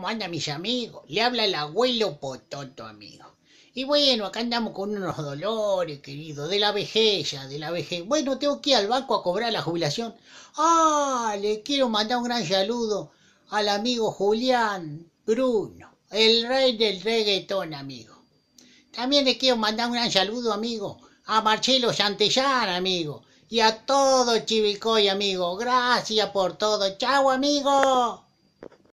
¿Cómo andan mis amigos? Le habla el abuelo Pototo, amigo. Y bueno, acá andamos con unos dolores, querido, de la vejez de la vejez. Bueno, tengo que ir al banco a cobrar la jubilación. Ah, le quiero mandar un gran saludo al amigo Julián Bruno, el rey del reggaetón, amigo. También le quiero mandar un gran saludo, amigo, a Marcelo Santellán, amigo, y a todo Chivicoy, amigo. Gracias por todo. Chao, amigo.